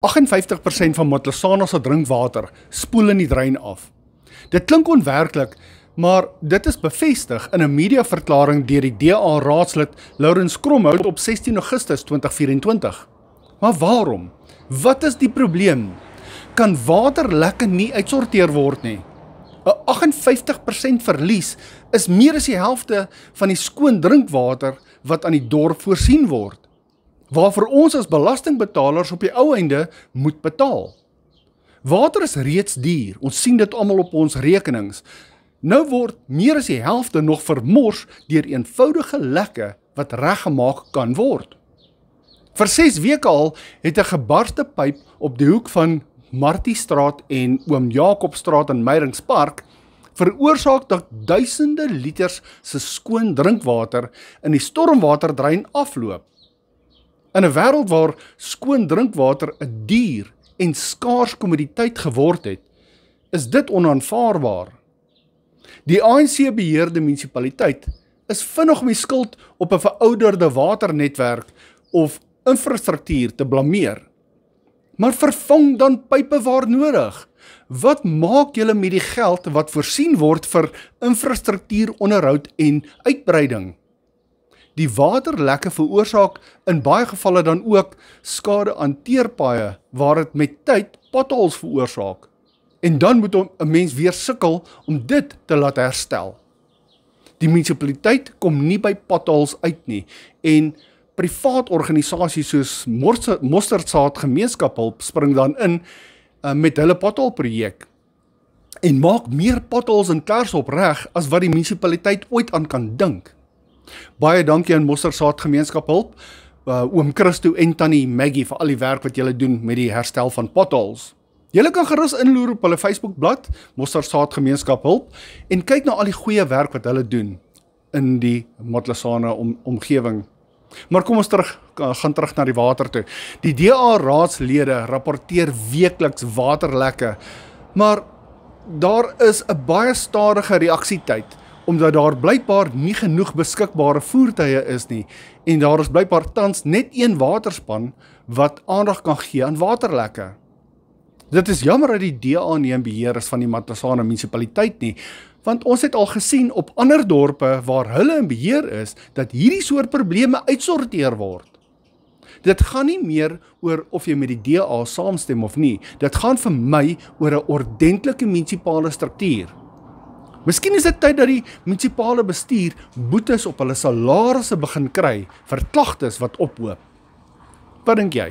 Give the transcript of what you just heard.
58% van Matlosana se drinkwater spoel in die drein af. Dit klink onwerklik, maar dit is bevestig in 'n mediaverklaring deur die DA raadslid Lourens Kromhout op 16 Augustus 2024. Maar waarom? Wat is die probleem? Kan waterlekke nie uitsorteer word nie? 'n 58% verlies is meer as die helfte van die skoon drinkwater wat aan die dorp voorsien word waarvoor ons as belastingbetalers op die ou einde moet betaal. Water is reeds duur. Ons sien dit almal op ons rekenings. Nou word meer as die helfte nog vermors deur eenvoudige lekke wat reggemaak kan word. Vir 6 weke al het 'n gebarste pyp op die hoek van Martie Straat en Oom Jakob Straat in Meyringspark veroorsaak dat duisende liters se skoon drinkwater in die stormwaterdrein afloop. In 'n wêreld waar skoon drinkwater 'n duur en skaars kommoditeit geword het, is dit onaanvaarbaar. Die ANC beheerde munisipaliteit is vinnig om die skuld op 'n verouderde waternetwerk of infrastruktuur te blameer. Maar vervang dan pipe waar nodig. Wat maak julle met die geld wat voorsien word vir infrastruktuuronderhoud en uitbreiding? die waterlekke veroorsaak in baie gevalle dan ook skade aan teerpaaie waar dit met tyd potholes veroorsaak. En dan moet 'n mens weer sukkel om dit te laat herstel. Die munisipaliteit kom nie by potholes uit nie en privaat organisasies soos Mosterdsaad Gemeenskap Hulp spring dan in eh, met hulle pothole projek en maak meer potholes in Kersop reg as wat die munisipaliteit ooit aan kan dink. Baie dankie aan Mossersaad Gemeenskap Hulp, uh, eh, oom Christo en tannie Maggie vir al die werk wat julle doen met die herstel van potholes. Julle kan gerus inloer op hulle Facebookblad Mossersaad Gemeenskap Hulp en kyk na al die goeie werk wat hulle doen in die Matlasana om, omgewing. Maar kom ons terug eh, gaan terug na die water toe. Die DA raadslede rapporteer weekliks waterlekke. Maar daar is 'n baie stadige reaksietyd omdat daar blykbaar nie genoeg beskikbare voertuie is nie en daar is blykbaar tans net een waterspan wat aandag kan gee aan waterlekke. Dit is jammer dat die DA nie in beheer is van die Matlosane munisipaliteit nie, want ons het al gesien op ander dorpe waar hulle in beheer is dat hierdie soort probleme uitsorteer word. Dit gaan nie meer oor of jy met die DA saamstem of nie. Dit gaan vir my oor 'n ordentlike munisipale struktuur. Miskien is dit tyd dat die munisipale bestuur boetes op hulle salarisse begin kry vir klagtes wat ophoop. Wat dink jy?